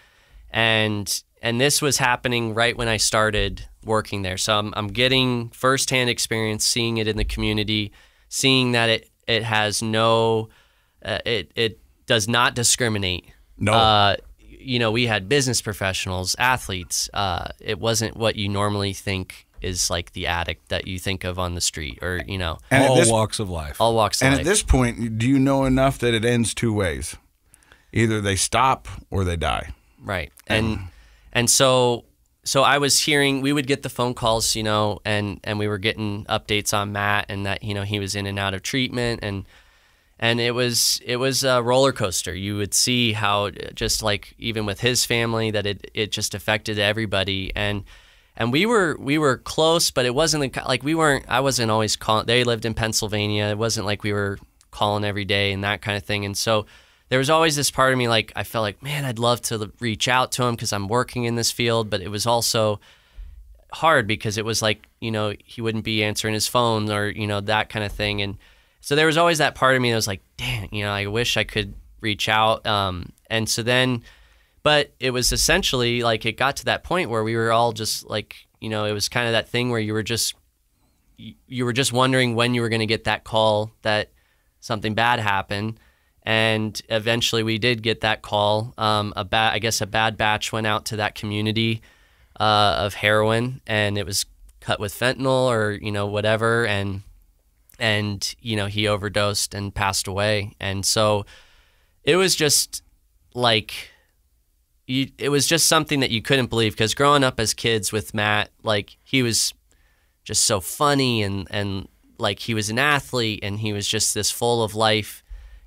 and and this was happening right when I started working there. So I'm I'm getting firsthand experience, seeing it in the community, seeing that it it has no, uh, it it does not discriminate. No. Uh, you know, we had business professionals, athletes. Uh, it wasn't what you normally think is like the addict that you think of on the street or you know and all this, walks of life all walks and life. at this point do you know enough that it ends two ways either they stop or they die right and and, and so so i was hearing we would get the phone calls you know and and we were getting updates on matt and that you know he was in and out of treatment and and it was it was a roller coaster. You would see how just like even with his family that it it just affected everybody and and we were we were close, but it wasn't like we weren't. I wasn't always calling. They lived in Pennsylvania. It wasn't like we were calling every day and that kind of thing. And so there was always this part of me like I felt like man, I'd love to reach out to him because I'm working in this field, but it was also hard because it was like you know he wouldn't be answering his phone or you know that kind of thing. And so there was always that part of me that was like, damn, you know, I wish I could reach out. Um, and so then but it was essentially like it got to that point where we were all just like, you know, it was kind of that thing where you were just you were just wondering when you were going to get that call that something bad happened. And eventually we did get that call. Um, a bad, I guess a bad batch went out to that community uh, of heroin and it was cut with fentanyl or, you know, whatever. And, and, you know, he overdosed and passed away. And so it was just like, you, it was just something that you couldn't believe because growing up as kids with Matt, like he was just so funny and and like he was an athlete and he was just this full of life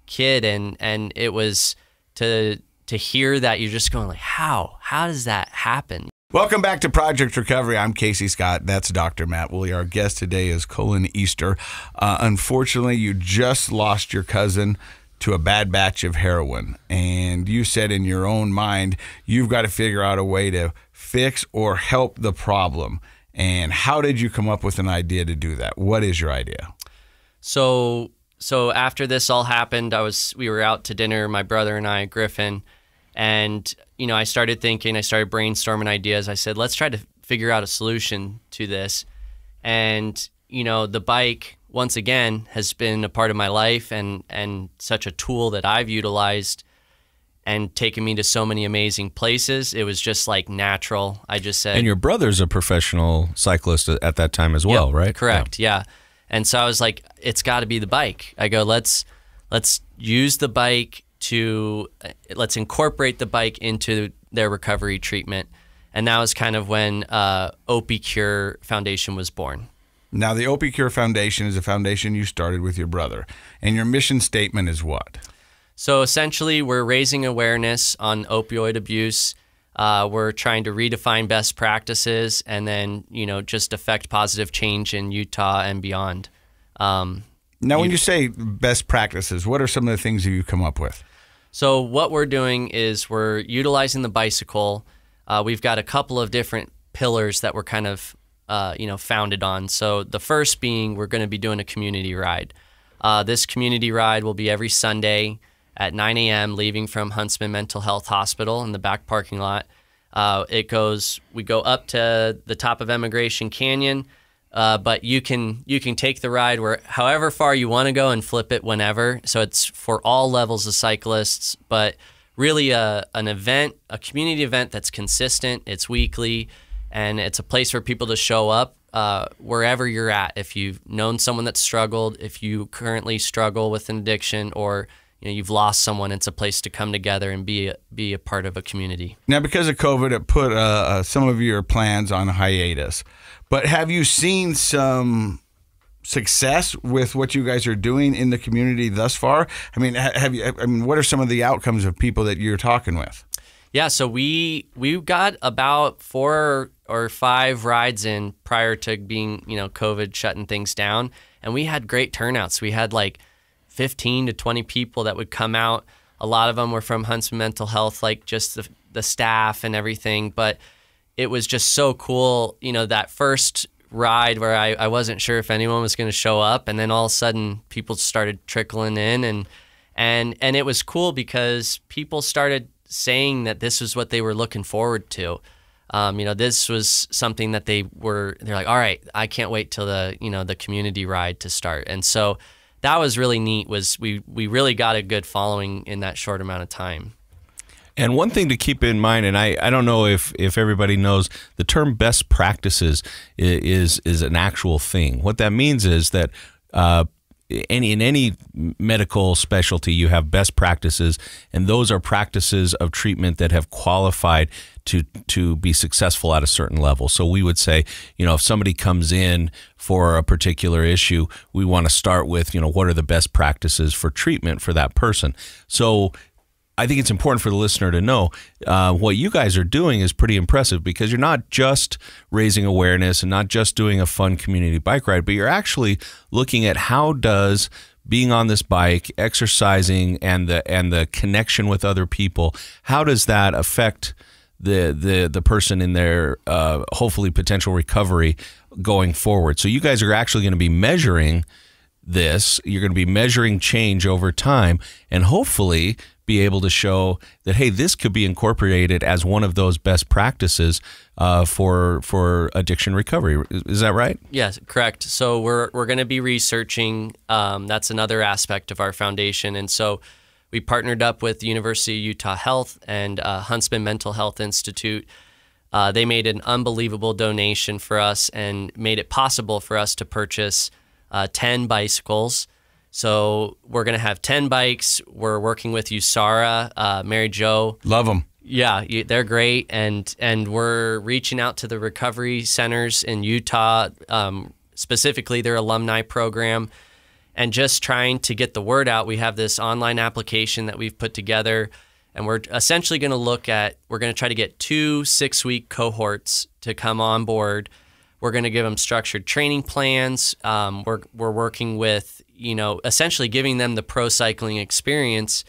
kid and and it was to to hear that you're just going like how how does that happen Welcome back to Project Recovery. I'm Casey Scott. That's Dr. Matt Woolley. Our guest today is Colin Easter. Uh, unfortunately, you just lost your cousin to a bad batch of heroin. And you said in your own mind, you've got to figure out a way to fix or help the problem. And how did you come up with an idea to do that? What is your idea? So, so after this all happened, I was we were out to dinner, my brother and I, Griffin, and you know, I started thinking, I started brainstorming ideas. I said, let's try to figure out a solution to this. And you know, the bike once again has been a part of my life and and such a tool that I've utilized and taken me to so many amazing places. It was just like natural. I just said And your brother's a professional cyclist at that time as well, yep, right? Correct. Yeah. yeah. And so I was like it's got to be the bike. I go let's let's use the bike to uh, let's incorporate the bike into their recovery treatment. And that was kind of when uh, Opie Cure Foundation was born. Now, the Opie Cure Foundation is a foundation you started with your brother, and your mission statement is what? So essentially, we're raising awareness on opioid abuse. Uh, we're trying to redefine best practices, and then you know just affect positive change in Utah and beyond. Um, now, when you say best practices, what are some of the things that you come up with? So, what we're doing is we're utilizing the bicycle. Uh, we've got a couple of different pillars that we're kind of uh, you know, founded on. So the first being we're going to be doing a community ride. Uh, this community ride will be every Sunday at 9 a.m. leaving from Huntsman Mental Health Hospital in the back parking lot. Uh, it goes, we go up to the top of Emigration Canyon, uh, but you can you can take the ride where however far you want to go and flip it whenever. So it's for all levels of cyclists, but really a, uh, an event, a community event that's consistent. It's weekly and it's a place for people to show up uh, wherever you're at. If you've known someone that's struggled, if you currently struggle with an addiction, or you know you've lost someone, it's a place to come together and be a, be a part of a community. Now, because of COVID, it put uh, uh some of your plans on hiatus. But have you seen some success with what you guys are doing in the community thus far? I mean, have you? I mean, what are some of the outcomes of people that you're talking with? Yeah, so we we got about four or five rides in prior to being, you know, COVID shutting things down. And we had great turnouts. We had like 15 to 20 people that would come out. A lot of them were from Huntsman Mental Health, like just the, the staff and everything. But it was just so cool, you know, that first ride where I, I wasn't sure if anyone was going to show up. And then all of a sudden people started trickling in and, and, and it was cool because people started saying that this was what they were looking forward to. Um, you know, this was something that they were. They're like, all right, I can't wait till the you know the community ride to start. And so that was really neat. Was we we really got a good following in that short amount of time. And one thing to keep in mind, and I, I don't know if, if everybody knows, the term best practices is, is, an actual thing. What that means is that uh, any in any medical specialty you have best practices and those are practices of treatment that have qualified to to be successful at a certain level so we would say you know if somebody comes in for a particular issue we want to start with you know what are the best practices for treatment for that person so I think it's important for the listener to know uh, what you guys are doing is pretty impressive because you're not just raising awareness and not just doing a fun community bike ride, but you're actually looking at how does being on this bike, exercising, and the and the connection with other people, how does that affect the the the person in their uh, hopefully potential recovery going forward? So you guys are actually going to be measuring this. You're going to be measuring change over time, and hopefully be able to show that hey, this could be incorporated as one of those best practices uh, for for addiction recovery. Is that right? Yes, correct. So we're we're going to be researching. Um, that's another aspect of our foundation, and so we partnered up with University of Utah Health and uh, Huntsman Mental Health Institute. Uh, they made an unbelievable donation for us and made it possible for us to purchase uh, 10 bicycles so we're gonna have ten bikes. We're working with USARA, uh, Mary Jo. Love them. Yeah, they're great, and and we're reaching out to the recovery centers in Utah, um, specifically their alumni program, and just trying to get the word out. We have this online application that we've put together, and we're essentially going to look at. We're going to try to get two six-week cohorts to come on board. We're going to give them structured training plans. Um, we're we're working with you know, essentially giving them the pro cycling experience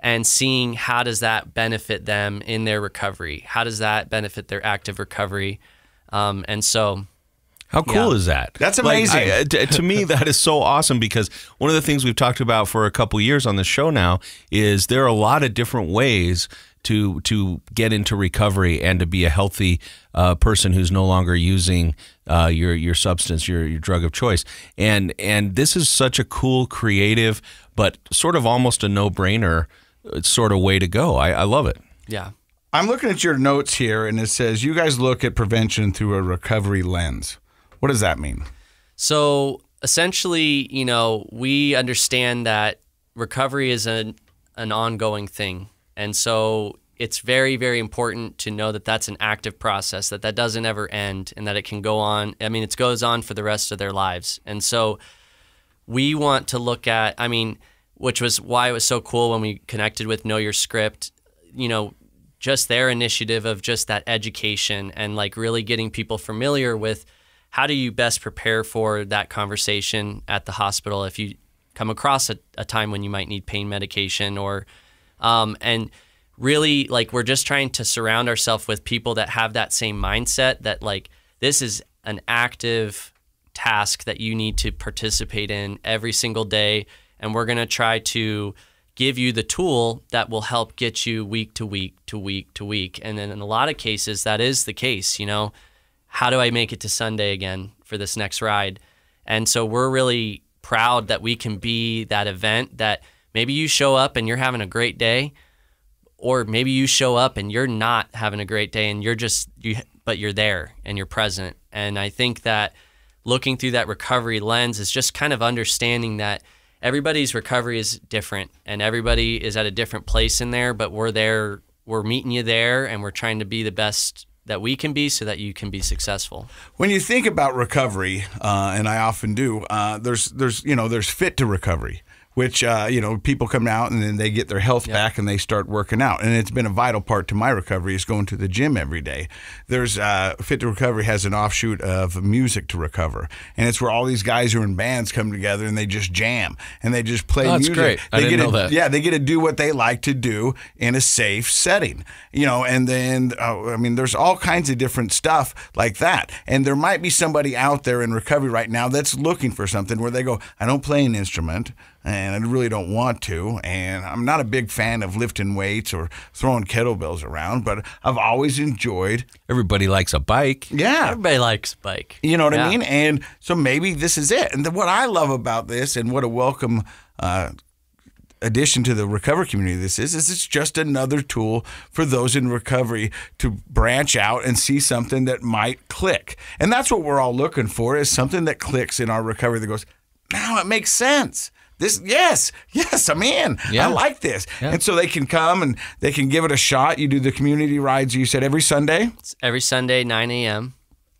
and seeing how does that benefit them in their recovery? How does that benefit their active recovery? Um, and so how cool yeah. is that? That's amazing. Like, I, uh, uh, to me, (laughs) that is so awesome because one of the things we've talked about for a couple years on the show now is there are a lot of different ways to to get into recovery and to be a healthy uh, person who's no longer using uh, your your substance, your your drug of choice. And and this is such a cool, creative, but sort of almost a no brainer uh, sort of way to go. I, I love it. Yeah. I'm looking at your notes here, and it says you guys look at prevention through a recovery lens. What does that mean? So essentially, you know, we understand that recovery is an an ongoing thing, and so it's very very important to know that that's an active process that that doesn't ever end and that it can go on i mean it goes on for the rest of their lives and so we want to look at i mean which was why it was so cool when we connected with know your script you know just their initiative of just that education and like really getting people familiar with how do you best prepare for that conversation at the hospital if you come across a, a time when you might need pain medication or um, and really like we're just trying to surround ourselves with people that have that same mindset that like this is an active task that you need to participate in every single day and we're going to try to give you the tool that will help get you week to week to week to week and then in a lot of cases that is the case you know how do i make it to sunday again for this next ride and so we're really proud that we can be that event that maybe you show up and you're having a great day or maybe you show up and you're not having a great day and you're just you but you're there and you're present and i think that looking through that recovery lens is just kind of understanding that everybody's recovery is different and everybody is at a different place in there but we're there we're meeting you there and we're trying to be the best that we can be so that you can be successful. When you think about recovery, uh, and I often do, uh, there's there's you know there's fit to recovery which uh, you know people come out and then they get their health yep. back and they start working out and it's been a vital part to my recovery is going to the gym every day there's uh, fit to recovery has an offshoot of music to recover and it's where all these guys who are in bands come together and they just jam and they just play oh, that's music great. They I didn't get know to, that. yeah they get to do what they like to do in a safe setting you know and then oh, i mean there's all kinds of different stuff like that and there might be somebody out there in recovery right now that's looking for something where they go i don't play an instrument and I really don't want to. And I'm not a big fan of lifting weights or throwing kettlebells around, but I've always enjoyed. Everybody likes a bike. Yeah. Everybody likes bike. You know what yeah. I mean? And so maybe this is it. And the, what I love about this and what a welcome uh, addition to the recovery community this is is it's just another tool for those in recovery to branch out and see something that might click and that's what we're all looking for is something that clicks in our recovery that goes now it makes sense this yes yes i'm in yeah. i like this yeah. and so they can come and they can give it a shot you do the community rides you said every sunday it's every sunday 9 a.m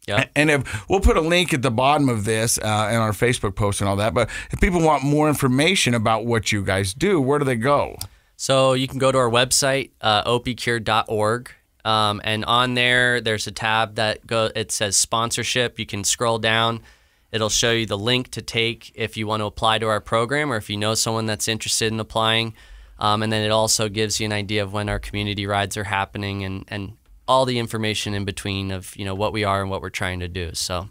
Yeah, And if, we'll put a link at the bottom of this uh, in our Facebook post and all that. But if people want more information about what you guys do, where do they go? So you can go to our website, uh, opcure.org. Um, and on there, there's a tab that go, it says sponsorship. You can scroll down It'll show you the link to take if you want to apply to our program or if you know someone that's interested in applying. Um, and then it also gives you an idea of when our community rides are happening and, and all the information in between of you know what we are and what we're trying to do. So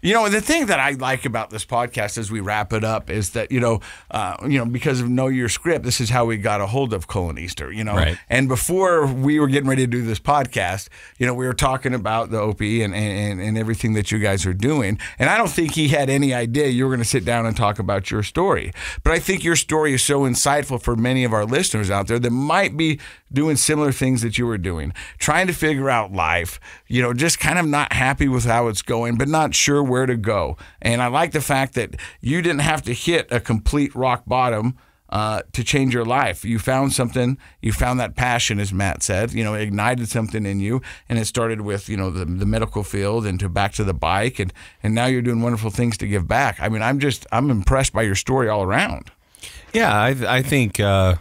you know, the thing that I like about this podcast as we wrap it up is that, you know, uh, you know, because of Know Your Script, this is how we got a hold of Colin Easter, you know. Right. And before we were getting ready to do this podcast, you know, we were talking about the OP and, and, and everything that you guys are doing. And I don't think he had any idea you were going to sit down and talk about your story. But I think your story is so insightful for many of our listeners out there that might be doing similar things that you were doing, trying to figure out life, you know, just kind of not happy with how it's going, but not sure where to go. And I like the fact that you didn't have to hit a complete rock bottom. Uh, to change your life. You found something, you found that passion, as Matt said, you know, ignited something in you. And it started with, you know, the, the medical field and to back to the bike. And, and now you're doing wonderful things to give back. I mean, I'm just, I'm impressed by your story all around. Yeah, I, I think, uh,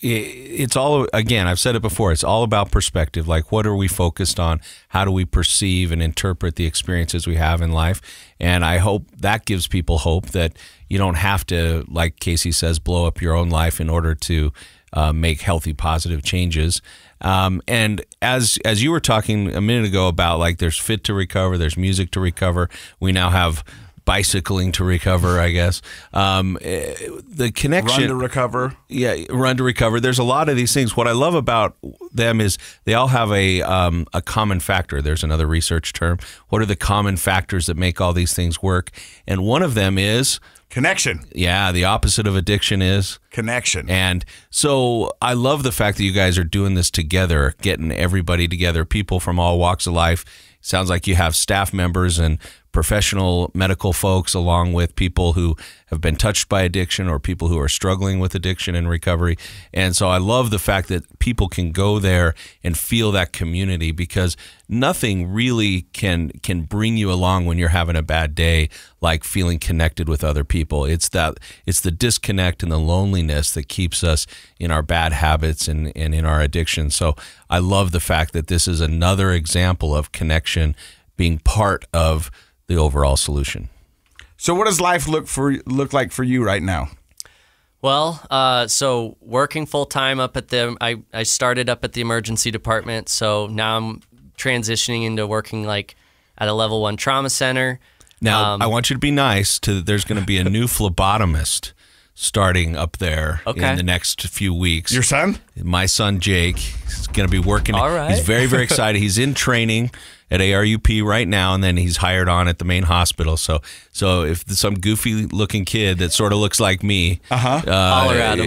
it's all again i've said it before it's all about perspective like what are we focused on how do we perceive and interpret the experiences we have in life and i hope that gives people hope that you don't have to like casey says blow up your own life in order to uh, make healthy positive changes um, and as as you were talking a minute ago about like there's fit to recover there's music to recover we now have bicycling to recover, I guess. Um, eh, the connection. Run to recover. Yeah, run to recover. There's a lot of these things. What I love about them is they all have a, um, a common factor. There's another research term. What are the common factors that make all these things work? And one of them is. Connection. Yeah, the opposite of addiction is connection. And so I love the fact that you guys are doing this together, getting everybody together, people from all walks of life. Sounds like you have staff members and professional medical folks, along with people who have been touched by addiction or people who are struggling with addiction and recovery. And so I love the fact that people can go there and feel that community because nothing really can can bring you along when you're having a bad day like feeling connected with other people. It's that it's the disconnect and the loneliness that keeps us in our bad habits and, and in our addiction. So I love the fact that this is another example of connection being part of the overall solution. So, what does life look for look like for you right now? Well, uh, so working full time up at the, I, I started up at the emergency department. So now I'm transitioning into working like at a level one trauma center. Now, um, I want you to be nice to, there's going to be a new phlebotomist starting up there okay. in the next few weeks. Your son? My son, Jake, is going to be working. All right. He's very, very (laughs) excited. He's in training at ARUP right now, and then he's hired on at the main hospital. So, so if some goofy looking kid that sort of looks like me, uh-huh. uh yeah, you,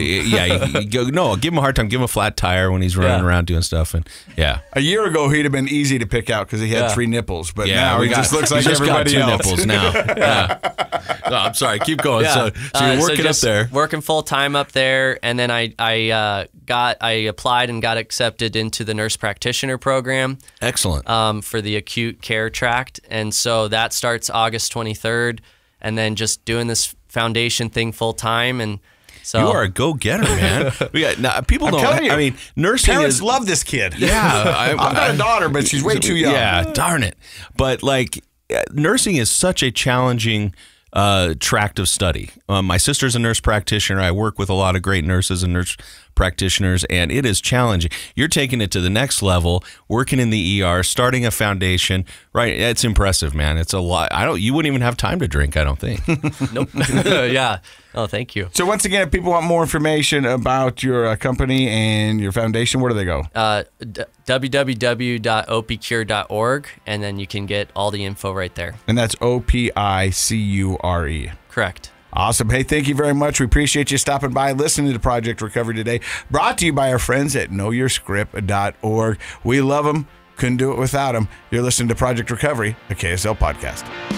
you go, no, give him a hard time. Give him a flat tire when he's running yeah. around doing stuff, and yeah. A year ago, he'd have been easy to pick out because he had yeah. three nipples, but yeah, now he got, just looks (laughs) like just everybody got two else. nipples now. (laughs) yeah. No, I'm sorry. Keep going. So, so uh, you're uh, working so up there, working full time up there, and then I I uh, got I applied and got accepted into the nurse practitioner program. Excellent. Um, for the the acute care tract. And so that starts August 23rd. And then just doing this foundation thing full time. And so you are a go getter, man. (laughs) we got, now, people I'm don't. You, I mean, nursing parents is, love this kid. Yeah, (laughs) I, have got a daughter, but she's way too young. Yeah, darn it. But like, uh, nursing is such a challenging uh, tract of study. Uh, my sister's a nurse practitioner. I work with a lot of great nurses and nurse practitioners, and it is challenging. You're taking it to the next level, working in the ER, starting a foundation. Right? It's impressive, man. It's a lot. I don't. You wouldn't even have time to drink. I don't think. (laughs) nope. (laughs) yeah. Oh, thank you. So once again, if people want more information about your uh, company and your foundation, where do they go? Uh, d- www.opcure.org, and then you can get all the info right there. And that's O P I C U R E. Correct. Awesome. Hey, thank you very much. We appreciate you stopping by listening to Project Recovery today, brought to you by our friends at knowyourscript.org. We love them. Couldn't do it without them. You're listening to Project Recovery, a KSL podcast.